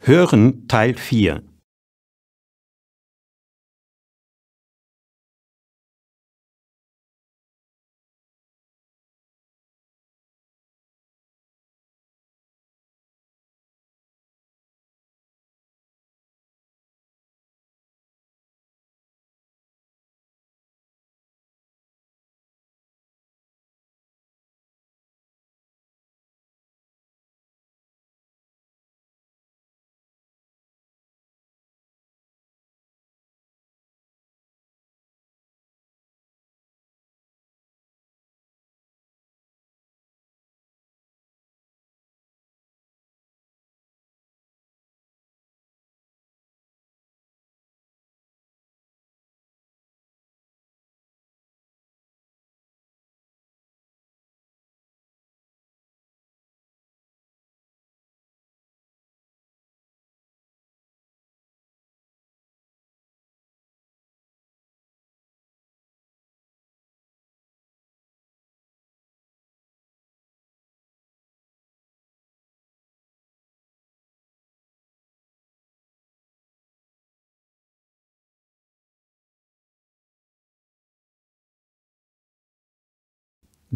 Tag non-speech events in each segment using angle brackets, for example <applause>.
Hören Teil 4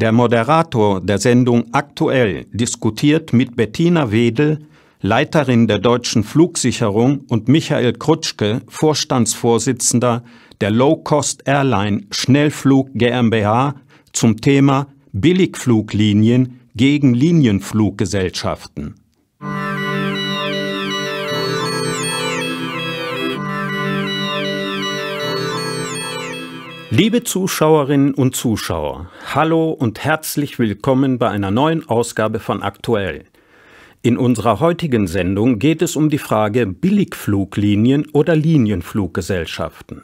Der Moderator der Sendung Aktuell diskutiert mit Bettina Wedel, Leiterin der deutschen Flugsicherung, und Michael Krutschke, Vorstandsvorsitzender der Low-Cost Airline Schnellflug GmbH, zum Thema Billigfluglinien gegen Linienfluggesellschaften. Liebe Zuschauerinnen und Zuschauer, hallo und herzlich willkommen bei einer neuen Ausgabe von Aktuell. In unserer heutigen Sendung geht es um die Frage Billigfluglinien oder Linienfluggesellschaften.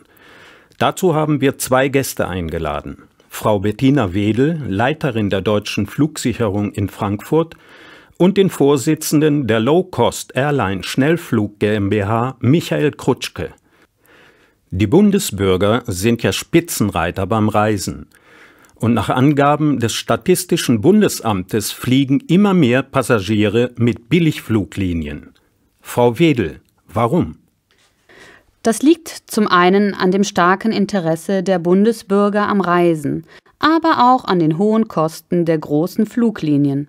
Dazu haben wir zwei Gäste eingeladen. Frau Bettina Wedel, Leiterin der deutschen Flugsicherung in Frankfurt, und den Vorsitzenden der Low-Cost Airline Schnellflug GmbH, Michael Krutschke. Die Bundesbürger sind ja Spitzenreiter beim Reisen. Und nach Angaben des Statistischen Bundesamtes fliegen immer mehr Passagiere mit Billigfluglinien. Frau Wedel, warum? Das liegt zum einen an dem starken Interesse der Bundesbürger am Reisen, aber auch an den hohen Kosten der großen Fluglinien.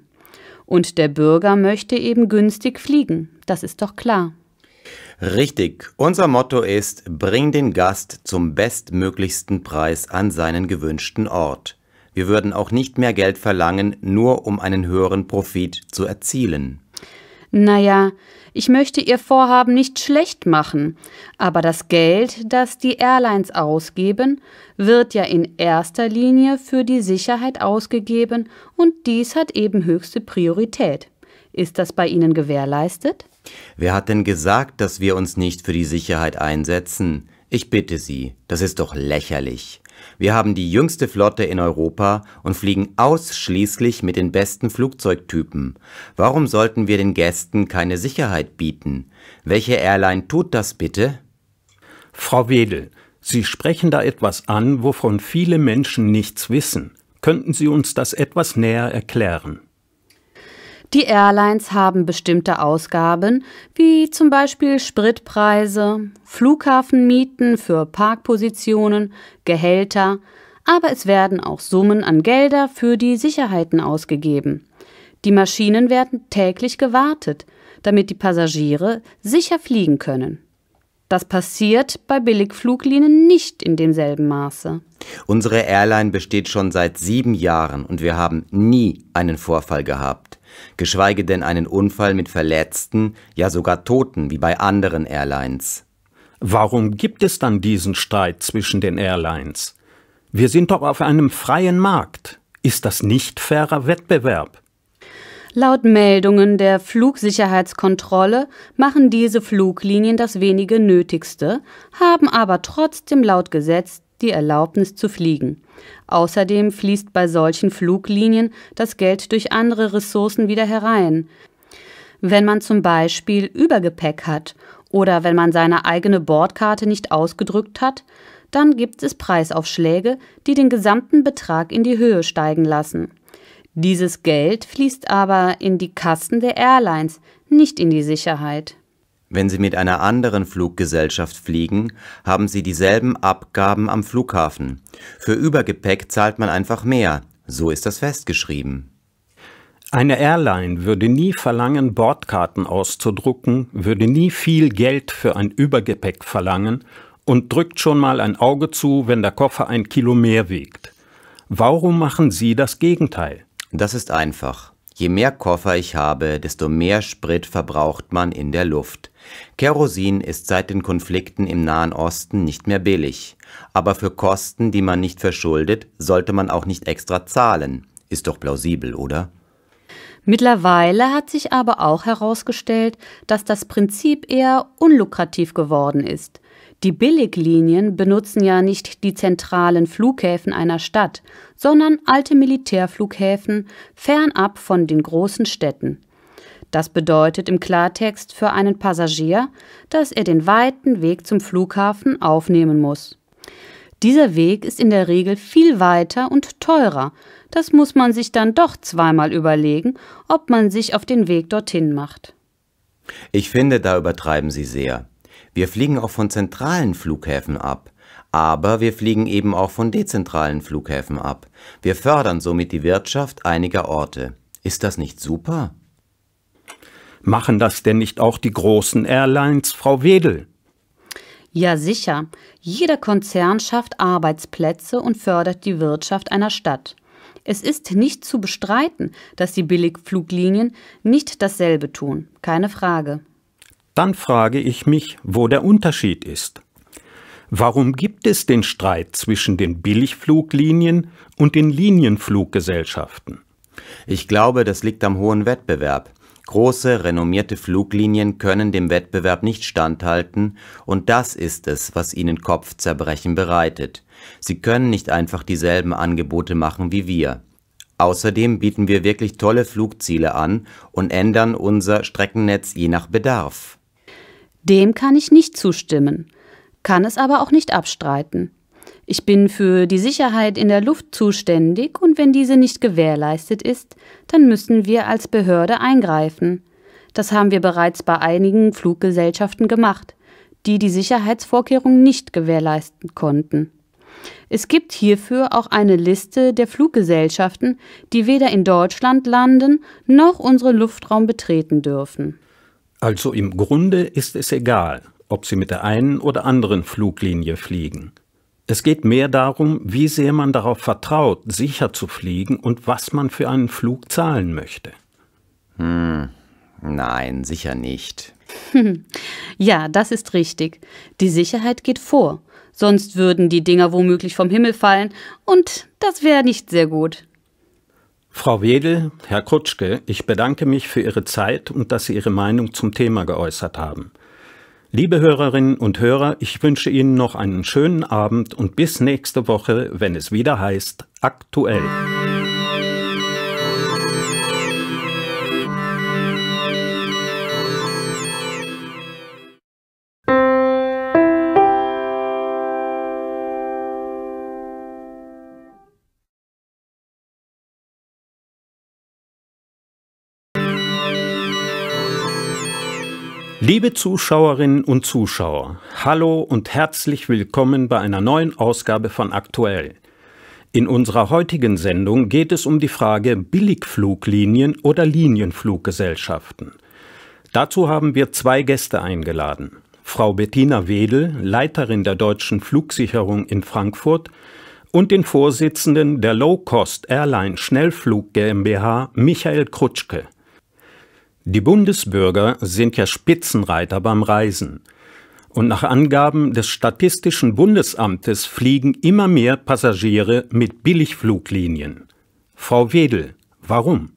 Und der Bürger möchte eben günstig fliegen, das ist doch klar. Richtig, unser Motto ist, bring den Gast zum bestmöglichsten Preis an seinen gewünschten Ort. Wir würden auch nicht mehr Geld verlangen, nur um einen höheren Profit zu erzielen. Naja, ich möchte Ihr Vorhaben nicht schlecht machen, aber das Geld, das die Airlines ausgeben, wird ja in erster Linie für die Sicherheit ausgegeben und dies hat eben höchste Priorität. Ist das bei Ihnen gewährleistet? Wer hat denn gesagt, dass wir uns nicht für die Sicherheit einsetzen? Ich bitte Sie, das ist doch lächerlich. Wir haben die jüngste Flotte in Europa und fliegen ausschließlich mit den besten Flugzeugtypen. Warum sollten wir den Gästen keine Sicherheit bieten? Welche Airline tut das bitte? Frau Wedel, Sie sprechen da etwas an, wovon viele Menschen nichts wissen. Könnten Sie uns das etwas näher erklären? Die Airlines haben bestimmte Ausgaben, wie zum Beispiel Spritpreise, Flughafenmieten für Parkpositionen, Gehälter, aber es werden auch Summen an Gelder für die Sicherheiten ausgegeben. Die Maschinen werden täglich gewartet, damit die Passagiere sicher fliegen können. Das passiert bei Billigfluglinien nicht in demselben Maße. Unsere Airline besteht schon seit sieben Jahren und wir haben nie einen Vorfall gehabt, geschweige denn einen Unfall mit Verletzten, ja sogar Toten wie bei anderen Airlines. Warum gibt es dann diesen Streit zwischen den Airlines? Wir sind doch auf einem freien Markt. Ist das nicht fairer Wettbewerb? Laut Meldungen der Flugsicherheitskontrolle machen diese Fluglinien das wenige Nötigste, haben aber trotzdem laut Gesetz die Erlaubnis zu fliegen. Außerdem fließt bei solchen Fluglinien das Geld durch andere Ressourcen wieder herein. Wenn man zum Beispiel Übergepäck hat oder wenn man seine eigene Bordkarte nicht ausgedrückt hat, dann gibt es Preisaufschläge, die den gesamten Betrag in die Höhe steigen lassen. Dieses Geld fließt aber in die Kassen der Airlines, nicht in die Sicherheit. Wenn Sie mit einer anderen Fluggesellschaft fliegen, haben Sie dieselben Abgaben am Flughafen. Für Übergepäck zahlt man einfach mehr. So ist das festgeschrieben. Eine Airline würde nie verlangen, Bordkarten auszudrucken, würde nie viel Geld für ein Übergepäck verlangen und drückt schon mal ein Auge zu, wenn der Koffer ein Kilo mehr wiegt. Warum machen Sie das Gegenteil? Das ist einfach. Je mehr Koffer ich habe, desto mehr Sprit verbraucht man in der Luft. Kerosin ist seit den Konflikten im Nahen Osten nicht mehr billig. Aber für Kosten, die man nicht verschuldet, sollte man auch nicht extra zahlen. Ist doch plausibel, oder? Mittlerweile hat sich aber auch herausgestellt, dass das Prinzip eher unlukrativ geworden ist. Die Billiglinien benutzen ja nicht die zentralen Flughäfen einer Stadt, sondern alte Militärflughäfen fernab von den großen Städten. Das bedeutet im Klartext für einen Passagier, dass er den weiten Weg zum Flughafen aufnehmen muss. Dieser Weg ist in der Regel viel weiter und teurer. Das muss man sich dann doch zweimal überlegen, ob man sich auf den Weg dorthin macht. Ich finde, da übertreiben Sie sehr. Wir fliegen auch von zentralen Flughäfen ab, aber wir fliegen eben auch von dezentralen Flughäfen ab. Wir fördern somit die Wirtschaft einiger Orte. Ist das nicht super? Machen das denn nicht auch die großen Airlines, Frau Wedel? Ja, sicher. Jeder Konzern schafft Arbeitsplätze und fördert die Wirtschaft einer Stadt. Es ist nicht zu bestreiten, dass die Billigfluglinien nicht dasselbe tun, keine Frage dann frage ich mich, wo der Unterschied ist. Warum gibt es den Streit zwischen den Billigfluglinien und den Linienfluggesellschaften? Ich glaube, das liegt am hohen Wettbewerb. Große, renommierte Fluglinien können dem Wettbewerb nicht standhalten, und das ist es, was ihnen Kopfzerbrechen bereitet. Sie können nicht einfach dieselben Angebote machen wie wir. Außerdem bieten wir wirklich tolle Flugziele an und ändern unser Streckennetz je nach Bedarf. Dem kann ich nicht zustimmen, kann es aber auch nicht abstreiten. Ich bin für die Sicherheit in der Luft zuständig und wenn diese nicht gewährleistet ist, dann müssen wir als Behörde eingreifen. Das haben wir bereits bei einigen Fluggesellschaften gemacht, die die Sicherheitsvorkehrungen nicht gewährleisten konnten. Es gibt hierfür auch eine Liste der Fluggesellschaften, die weder in Deutschland landen noch unseren Luftraum betreten dürfen. Also im Grunde ist es egal, ob Sie mit der einen oder anderen Fluglinie fliegen. Es geht mehr darum, wie sehr man darauf vertraut, sicher zu fliegen und was man für einen Flug zahlen möchte. Hm, nein, sicher nicht. <laughs> ja, das ist richtig. Die Sicherheit geht vor. Sonst würden die Dinger womöglich vom Himmel fallen und das wäre nicht sehr gut. Frau Wedel, Herr Krutschke, ich bedanke mich für Ihre Zeit und dass Sie Ihre Meinung zum Thema geäußert haben. Liebe Hörerinnen und Hörer, ich wünsche Ihnen noch einen schönen Abend und bis nächste Woche, wenn es wieder heißt, aktuell. Liebe Zuschauerinnen und Zuschauer, hallo und herzlich willkommen bei einer neuen Ausgabe von Aktuell. In unserer heutigen Sendung geht es um die Frage Billigfluglinien oder Linienfluggesellschaften. Dazu haben wir zwei Gäste eingeladen. Frau Bettina Wedel, Leiterin der deutschen Flugsicherung in Frankfurt, und den Vorsitzenden der Low-Cost Airline Schnellflug GmbH, Michael Krutschke. Die Bundesbürger sind ja Spitzenreiter beim Reisen. Und nach Angaben des Statistischen Bundesamtes fliegen immer mehr Passagiere mit Billigfluglinien. Frau Wedel, warum?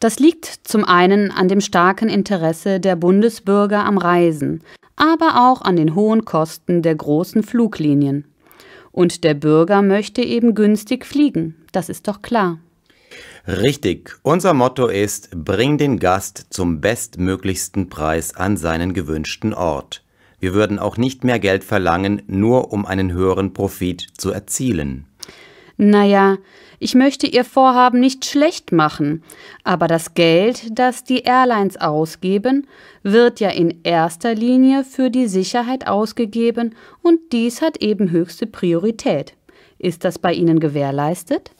Das liegt zum einen an dem starken Interesse der Bundesbürger am Reisen, aber auch an den hohen Kosten der großen Fluglinien. Und der Bürger möchte eben günstig fliegen, das ist doch klar. Richtig, unser Motto ist, bring den Gast zum bestmöglichsten Preis an seinen gewünschten Ort. Wir würden auch nicht mehr Geld verlangen, nur um einen höheren Profit zu erzielen. Naja, ich möchte Ihr Vorhaben nicht schlecht machen, aber das Geld, das die Airlines ausgeben, wird ja in erster Linie für die Sicherheit ausgegeben und dies hat eben höchste Priorität. Ist das bei Ihnen gewährleistet?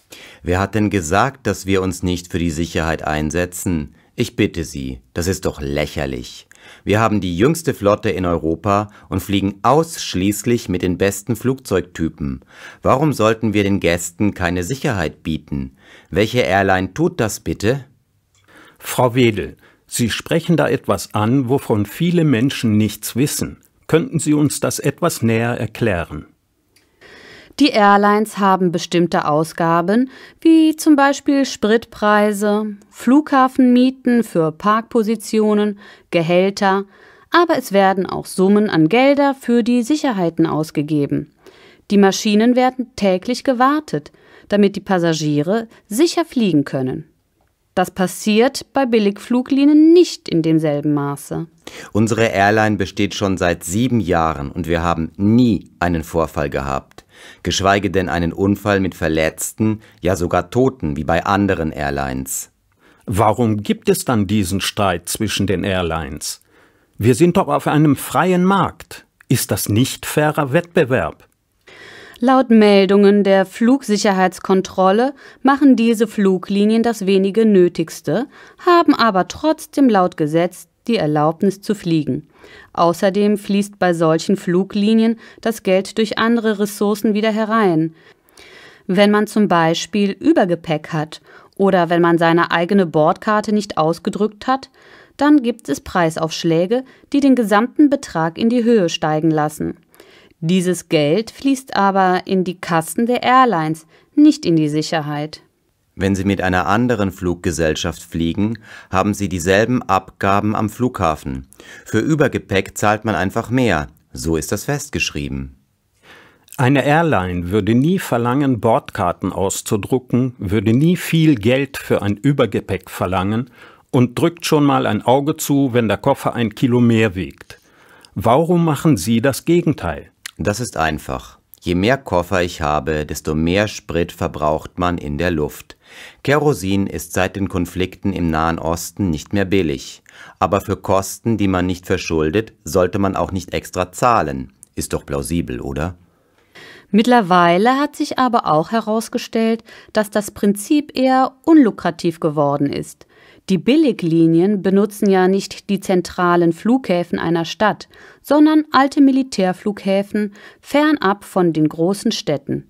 Wer hat denn gesagt, dass wir uns nicht für die Sicherheit einsetzen? Ich bitte Sie, das ist doch lächerlich. Wir haben die jüngste Flotte in Europa und fliegen ausschließlich mit den besten Flugzeugtypen. Warum sollten wir den Gästen keine Sicherheit bieten? Welche Airline tut das bitte? Frau Wedel, Sie sprechen da etwas an, wovon viele Menschen nichts wissen. Könnten Sie uns das etwas näher erklären? Die Airlines haben bestimmte Ausgaben, wie zum Beispiel Spritpreise, Flughafenmieten für Parkpositionen, Gehälter, aber es werden auch Summen an Gelder für die Sicherheiten ausgegeben. Die Maschinen werden täglich gewartet, damit die Passagiere sicher fliegen können. Das passiert bei Billigfluglinien nicht in demselben Maße. Unsere Airline besteht schon seit sieben Jahren und wir haben nie einen Vorfall gehabt, geschweige denn einen Unfall mit Verletzten, ja sogar Toten wie bei anderen Airlines. Warum gibt es dann diesen Streit zwischen den Airlines? Wir sind doch auf einem freien Markt. Ist das nicht fairer Wettbewerb? Laut Meldungen der Flugsicherheitskontrolle machen diese Fluglinien das wenige Nötigste, haben aber trotzdem laut Gesetz die Erlaubnis zu fliegen. Außerdem fließt bei solchen Fluglinien das Geld durch andere Ressourcen wieder herein. Wenn man zum Beispiel Übergepäck hat oder wenn man seine eigene Bordkarte nicht ausgedrückt hat, dann gibt es Preisaufschläge, die den gesamten Betrag in die Höhe steigen lassen. Dieses Geld fließt aber in die Kassen der Airlines, nicht in die Sicherheit. Wenn Sie mit einer anderen Fluggesellschaft fliegen, haben Sie dieselben Abgaben am Flughafen. Für Übergepäck zahlt man einfach mehr. So ist das festgeschrieben. Eine Airline würde nie verlangen, Bordkarten auszudrucken, würde nie viel Geld für ein Übergepäck verlangen und drückt schon mal ein Auge zu, wenn der Koffer ein Kilo mehr wiegt. Warum machen Sie das Gegenteil? Das ist einfach. Je mehr Koffer ich habe, desto mehr Sprit verbraucht man in der Luft. Kerosin ist seit den Konflikten im Nahen Osten nicht mehr billig. Aber für Kosten, die man nicht verschuldet, sollte man auch nicht extra zahlen. Ist doch plausibel, oder? Mittlerweile hat sich aber auch herausgestellt, dass das Prinzip eher unlukrativ geworden ist. Die Billiglinien benutzen ja nicht die zentralen Flughäfen einer Stadt, sondern alte Militärflughäfen fernab von den großen Städten.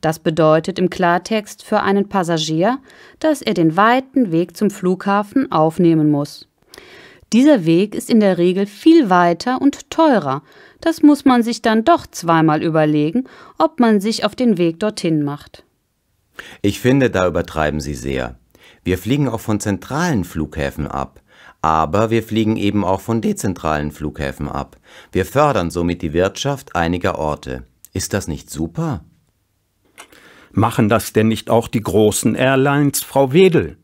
Das bedeutet im Klartext für einen Passagier, dass er den weiten Weg zum Flughafen aufnehmen muss. Dieser Weg ist in der Regel viel weiter und teurer. Das muss man sich dann doch zweimal überlegen, ob man sich auf den Weg dorthin macht. Ich finde, da übertreiben Sie sehr. Wir fliegen auch von zentralen Flughäfen ab. Aber wir fliegen eben auch von dezentralen Flughäfen ab. Wir fördern somit die Wirtschaft einiger Orte. Ist das nicht super? Machen das denn nicht auch die großen Airlines, Frau Wedel?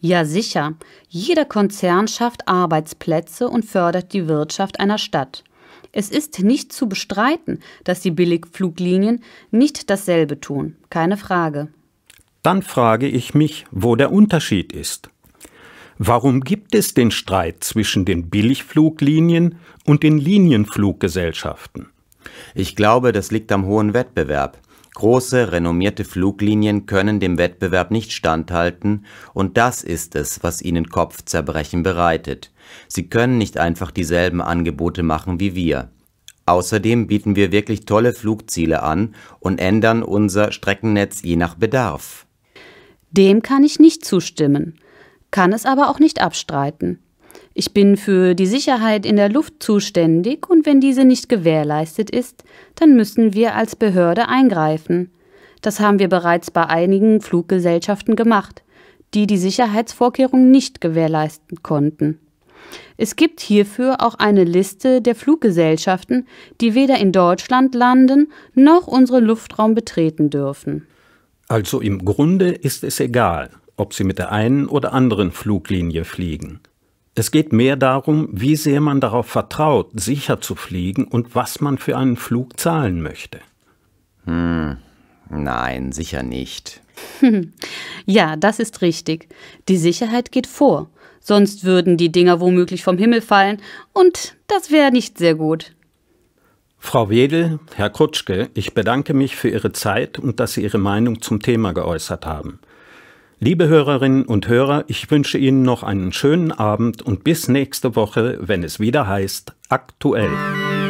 Ja, sicher. Jeder Konzern schafft Arbeitsplätze und fördert die Wirtschaft einer Stadt. Es ist nicht zu bestreiten, dass die Billigfluglinien nicht dasselbe tun, keine Frage dann frage ich mich, wo der Unterschied ist. Warum gibt es den Streit zwischen den Billigfluglinien und den Linienfluggesellschaften? Ich glaube, das liegt am hohen Wettbewerb. Große, renommierte Fluglinien können dem Wettbewerb nicht standhalten, und das ist es, was ihnen Kopfzerbrechen bereitet. Sie können nicht einfach dieselben Angebote machen wie wir. Außerdem bieten wir wirklich tolle Flugziele an und ändern unser Streckennetz je nach Bedarf. Dem kann ich nicht zustimmen, kann es aber auch nicht abstreiten. Ich bin für die Sicherheit in der Luft zuständig und wenn diese nicht gewährleistet ist, dann müssen wir als Behörde eingreifen. Das haben wir bereits bei einigen Fluggesellschaften gemacht, die die Sicherheitsvorkehrungen nicht gewährleisten konnten. Es gibt hierfür auch eine Liste der Fluggesellschaften, die weder in Deutschland landen noch unseren Luftraum betreten dürfen. Also im Grunde ist es egal, ob Sie mit der einen oder anderen Fluglinie fliegen. Es geht mehr darum, wie sehr man darauf vertraut, sicher zu fliegen und was man für einen Flug zahlen möchte. Hm, nein, sicher nicht. Hm. ja, das ist richtig. Die Sicherheit geht vor. Sonst würden die Dinger womöglich vom Himmel fallen und das wäre nicht sehr gut. Frau Wedel, Herr Krutschke, ich bedanke mich für Ihre Zeit und dass Sie Ihre Meinung zum Thema geäußert haben. Liebe Hörerinnen und Hörer, ich wünsche Ihnen noch einen schönen Abend und bis nächste Woche, wenn es wieder heißt, aktuell.